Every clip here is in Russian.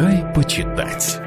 Дай почитать.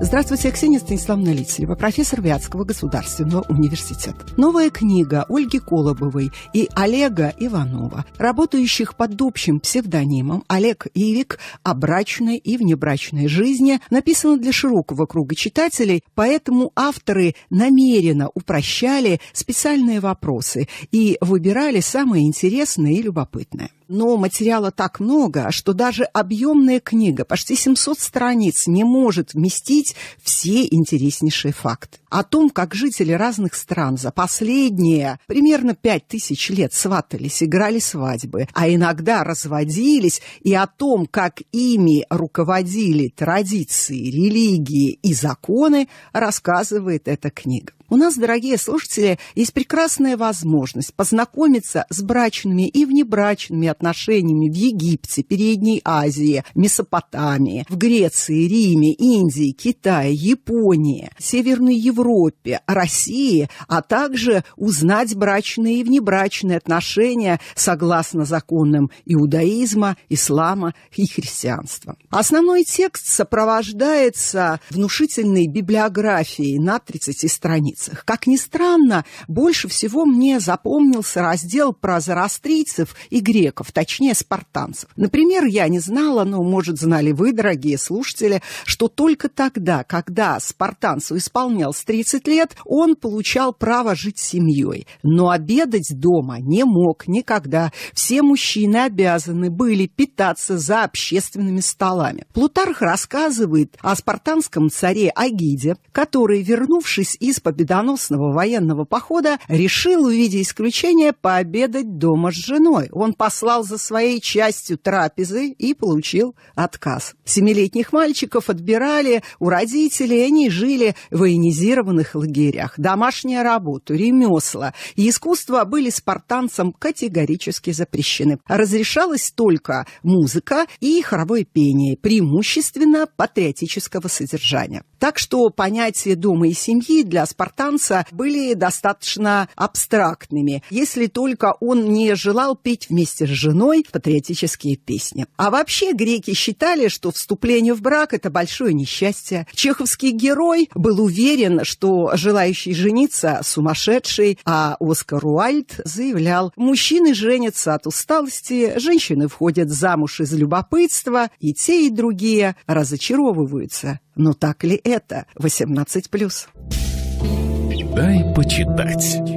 Здравствуйте, Ксения Станиславна Лителева, профессор Вятского государственного университета. Новая книга Ольги Колобовой и Олега Иванова, работающих под общим псевдонимом Олег Ивик о брачной и внебрачной жизни, написана для широкого круга читателей, поэтому авторы намеренно упрощали специальные вопросы и выбирали самые интересные и любопытные но материала так много, что даже объемная книга, почти 700 страниц, не может вместить все интереснейшие факты. О том, как жители разных стран за последние примерно 5000 лет сватались, играли свадьбы, а иногда разводились, и о том, как ими руководили традиции, религии и законы, рассказывает эта книга у нас, дорогие слушатели, есть прекрасная возможность познакомиться с брачными и внебрачными отношениями в Египте, Передней Азии, Месопотамии, в Греции, Риме, Индии, Китае, Японии, Северной Европе, России, а также узнать брачные и внебрачные отношения согласно законам иудаизма, ислама и христианства. Основной текст сопровождается внушительной библиографией на 30 страниц австрийцах. Как ни странно, больше всего мне запомнился раздел про зарастрийцев и греков, точнее, спартанцев. Например, я не знала, но, может, знали вы, дорогие слушатели, что только тогда, когда спартанцу исполнялось 30 лет, он получал право жить семьей. Но обедать дома не мог никогда. Все мужчины обязаны были питаться за общественными столами. Плутарх рассказывает о спартанском царе Агиде, который, вернувшись из побеждения, победоносного военного похода решил в виде исключения пообедать дома с женой. Он послал за своей частью трапезы и получил отказ. Семилетних мальчиков отбирали у родителей, они жили в военизированных лагерях. Домашняя работа, ремесла и искусство были спартанцам категорически запрещены. Разрешалась только музыка и хоровое пение, преимущественно патриотического содержания. Так что понятие дома и семьи для спартанцев Гортанса были достаточно абстрактными, если только он не желал петь вместе с женой патриотические песни. А вообще греки считали, что вступление в брак – это большое несчастье. Чеховский герой был уверен, что желающий жениться сумасшедший, а Оскар Уальд заявлял, мужчины женятся от усталости, женщины входят замуж из любопытства, и те, и другие разочаровываются. Но так ли это? 18 плюс. Дай почитать.